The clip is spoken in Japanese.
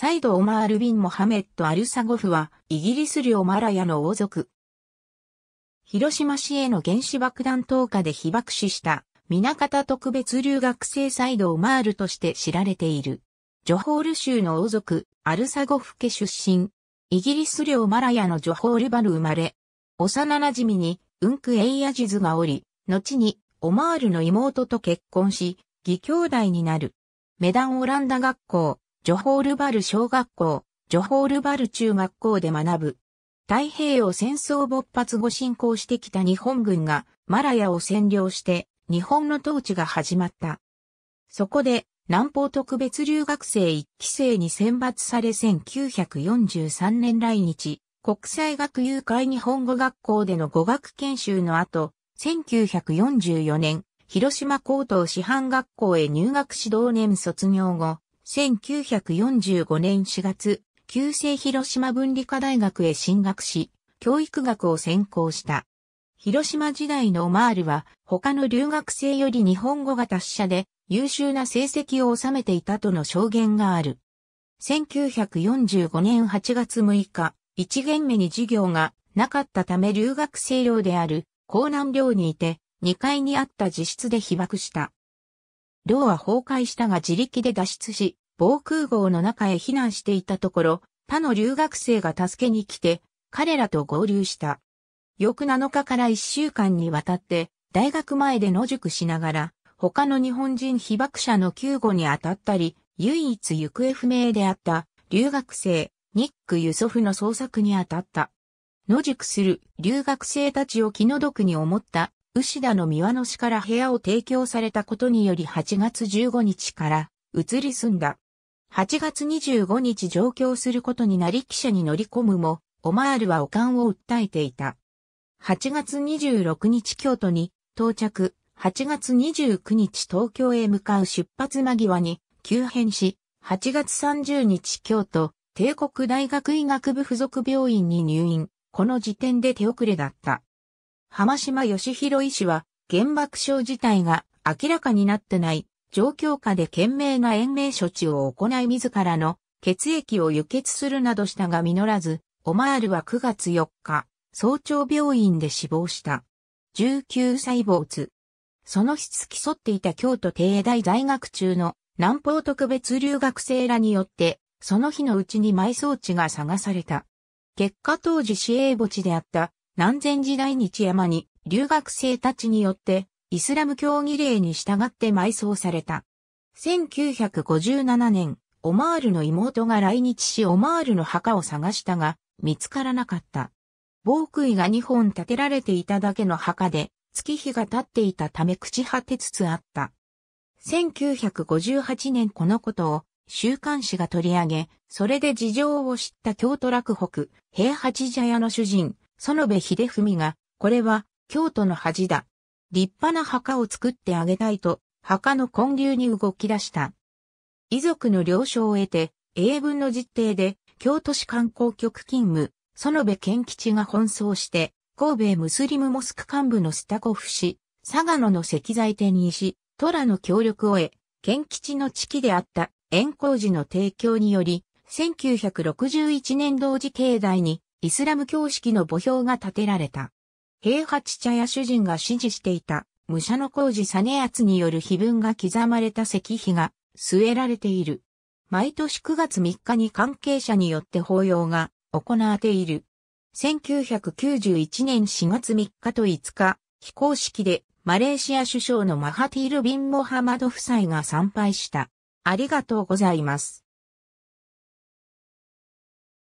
サイド・オマール・ビン・モハメット・アルサゴフは、イギリス領マラヤの王族。広島市への原子爆弾投下で被爆死した、南方特別留学生サイド・オマールとして知られている。ジョホール州の王族、アルサゴフ家出身。イギリス領マラヤのジョホールバル生まれ。幼馴染に、ウンク・エイヤジズがおり、後に、オマールの妹と結婚し、義兄弟になる。メダン・オランダ学校、ジョホールバル小学校、ジョホールバル中学校で学ぶ。太平洋戦争勃発後侵攻してきた日本軍がマラヤを占領して日本の統治が始まった。そこで南方特別留学生1期生に選抜され1943年来日、国際学友会日本語学校での語学研修の後、1944年、広島高等師範学校へ入学指導年卒業後、1945年4月、旧制広島文理科大学へ進学し、教育学を専攻した。広島時代のオマールは、他の留学生より日本語が達者で、優秀な成績を収めていたとの証言がある。1945年8月6日、一限目に授業がなかったため留学生寮である江南寮にいて、2階にあった自室で被爆した。寮は崩壊したが自力で脱出し、防空壕の中へ避難していたところ、他の留学生が助けに来て、彼らと合流した。翌7日から1週間にわたって、大学前で野宿しながら、他の日本人被爆者の救護に当たったり、唯一行方不明であった留学生、ニック・ユソフの捜索に当たった。野宿する留学生たちを気の毒に思った牛田の庭の市から部屋を提供されたことにより8月15日から移り住んだ。8月25日上京することになり記者に乗り込むも、オマールはおかんを訴えていた。8月26日京都に到着、8月29日東京へ向かう出発間際に急変し、8月30日京都、帝国大学医学部附属病院に入院、この時点で手遅れだった。浜島義弘医師は、原爆症自体が明らかになってない状況下で懸命な延命処置を行い自らの血液を輸血するなどしたが実らず、オマールは9月4日、早朝病院で死亡した。19歳没。その質付き添っていた京都帝大在学中の南方特別留学生らによって、その日のうちに埋葬地が探された。結果当時市営墓地であった南禅時代日山に留学生たちによってイスラム教儀礼に従って埋葬された。1957年、オマールの妹が来日しオマールの墓を探したが、見つからなかった。防空が2本建てられていただけの墓で、月日が経っていたため朽ち果てつつあった。1958年このことを週刊誌が取り上げ、それで事情を知った京都落北、平八茶屋の主人、園部秀文が、これは京都の恥だ。立派な墓を作ってあげたいと、墓の建立に動き出した。遺族の了承を得て、英文の実定で、京都市観光局勤務、園部健吉が奔走して、神戸ムスリムモスク幹部のスタコフ氏、佐賀野の石材店にし、虎の協力を得、健吉の地期であった円光寺の提供により、1961年同時境内にイスラム教式の墓標が建てられた。平八茶屋主人が支持していた武者の工事実篤による碑文が刻まれた石碑が据えられている。毎年9月3日に関係者によって法要が行われている。1991年4月3日と5日、非公式でマレーシア首相のマハティール・ビン・モハマド夫妻が参拝した。ありがとうございます。